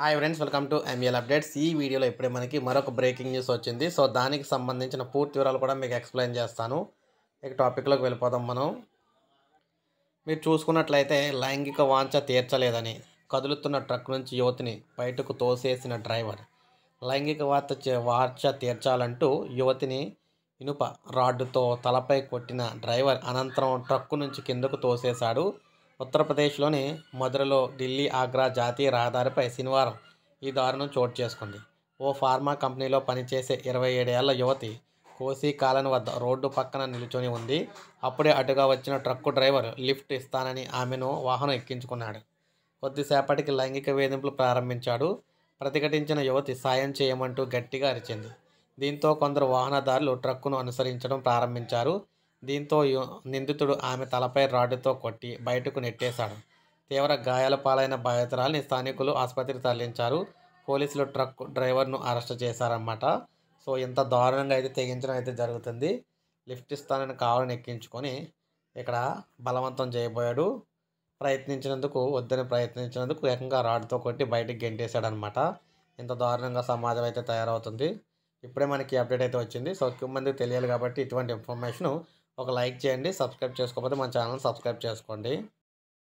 hi friends welcome to ML updates ఈ వీడియోలో ఇప్పుడే మనకి మరొక బ్రేకింగ్ న్యూస్ వచ్చింది సో దానికి సంబంధించిన పూర్తి వివరాలు కూడా మీకు ఎక్స్ప్లెయిన్ చేస్తాను ఇక టాపిక్లోకి వెళ్ళిపోదాం మనం మీరు చూసుకున్నట్లయితే లైంగిక వాంఛ తీర్చలేదని కదులుతున్న ట్రక్ నుంచి యువతిని బయటకు తోసేసిన డ్రైవర్ లైంగిక వార్త వార్చ తీర్చాలంటూ యువతిని ఇనుప రాడ్డుతో తలపై కొట్టిన డ్రైవర్ అనంతరం ట్రక్కు నుంచి కిందకు తోసేశాడు ఉత్తరప్రదేశ్లోని మధురలో ఢిల్లీ ఆగ్రా జాతీయ రహదారిపై శనివారం ఈ దారుణం చోటు చేసుకుంది ఓ ఫార్మా కంపెనీలో పనిచేసే ఇరవై ఏడేళ్ల యువతి కోసీ కాలన్ వద్ద రోడ్డు పక్కన నిలుచొని ఉంది అప్పుడే అటుగా వచ్చిన ట్రక్కు డ్రైవర్ లిఫ్ట్ ఇస్తానని ఆమెను వాహనం ఎక్కించుకున్నాడు కొద్దిసేపటికి లైంగిక వేధింపులు ప్రారంభించాడు ప్రతిఘటించిన యువతి సాయం చేయమంటూ గట్టిగా అరిచింది దీంతో కొందరు వాహనదారులు ట్రక్కును అనుసరించడం ప్రారంభించారు దీంతో నిందితుడు ఆమె తలపై రాడ్డుతో కొట్టి బయటకు నెట్టేశాడు తీవ్ర గాయాల పాలైన బాధితురాల్ని స్థానికులు ఆసుపత్రికి తరలించారు పోలీసులు ట్రక్ డ్రైవర్ను అరెస్ట్ చేశారన్నమాట సో ఇంత దారుణంగా అయితే తెగించడం అయితే జరుగుతుంది లిఫ్ట్ ఇస్తానని కావాలని ఎక్కించుకొని ఇక్కడ బలవంతం చేయబోయాడు ప్రయత్నించినందుకు వద్దని ప్రయత్నించినందుకు ఏకంగా రాడ్తో కొట్టి బయటకు గెంటేశాడనమాట ఇంత దారుణంగా సమాజం అయితే తయారవుతుంది ఇప్పుడే మనకి అప్డేట్ అయితే వచ్చింది సో ఎక్కువ మందికి తెలియాలి కాబట్టి ఇటువంటి ఇన్ఫర్మేషను ఒక లైక్ చేయండి సబ్స్క్రైబ్ చేసుకోకపోతే మన ఛానల్ సబ్స్క్రైబ్ చేసుకోండి